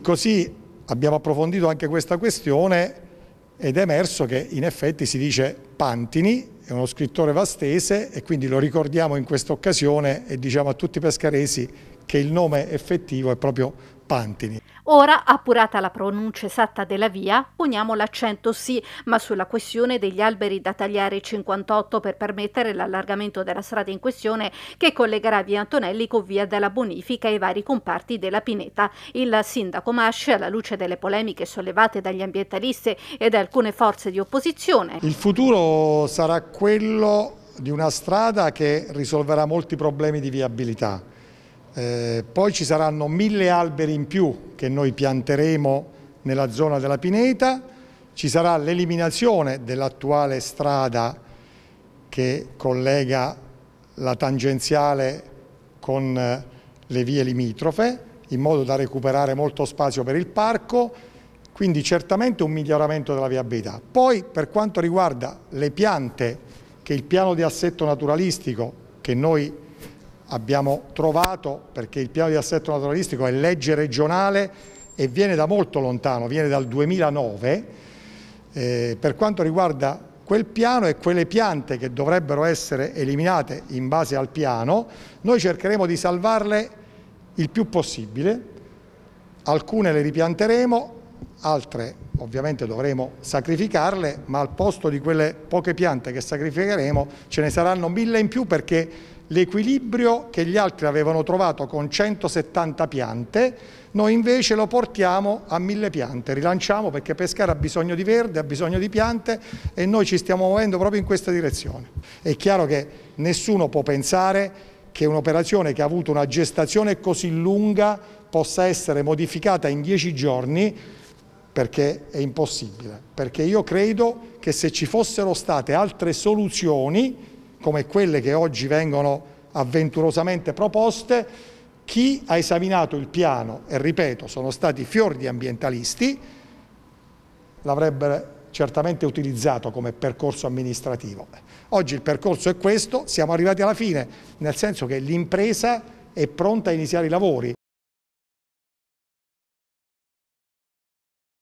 così abbiamo approfondito anche questa questione ed è emerso che in effetti si dice Pantini, è uno scrittore vastese e quindi lo ricordiamo in questa occasione e diciamo a tutti i pescaresi che il nome effettivo è proprio Pantini. Ora, appurata la pronuncia esatta della via, poniamo l'accento sì, ma sulla questione degli alberi da tagliare 58 per permettere l'allargamento della strada in questione che collegherà via Antonelli con via della Bonifica e i vari comparti della Pineta. Il sindaco Masce, alla luce delle polemiche sollevate dagli ambientalisti e da alcune forze di opposizione. Il futuro sarà quello di una strada che risolverà molti problemi di viabilità eh, poi ci saranno mille alberi in più che noi pianteremo nella zona della Pineta, ci sarà l'eliminazione dell'attuale strada che collega la tangenziale con eh, le vie limitrofe, in modo da recuperare molto spazio per il parco, quindi certamente un miglioramento della viabilità. Poi per quanto riguarda le piante che il piano di assetto naturalistico che noi abbiamo trovato, perché il piano di assetto naturalistico è legge regionale e viene da molto lontano, viene dal 2009, eh, per quanto riguarda quel piano e quelle piante che dovrebbero essere eliminate in base al piano, noi cercheremo di salvarle il più possibile, alcune le ripianteremo, altre ovviamente dovremo sacrificarle, ma al posto di quelle poche piante che sacrificheremo ce ne saranno mille in più perché l'equilibrio che gli altri avevano trovato con 170 piante, noi invece lo portiamo a mille piante, rilanciamo perché Pescara ha bisogno di verde, ha bisogno di piante e noi ci stiamo muovendo proprio in questa direzione. È chiaro che nessuno può pensare che un'operazione che ha avuto una gestazione così lunga possa essere modificata in dieci giorni perché è impossibile, perché io credo che se ci fossero state altre soluzioni come quelle che oggi vengono avventurosamente proposte, chi ha esaminato il piano, e ripeto, sono stati fior di ambientalisti, l'avrebbe certamente utilizzato come percorso amministrativo. Oggi il percorso è questo, siamo arrivati alla fine, nel senso che l'impresa è pronta a iniziare i lavori.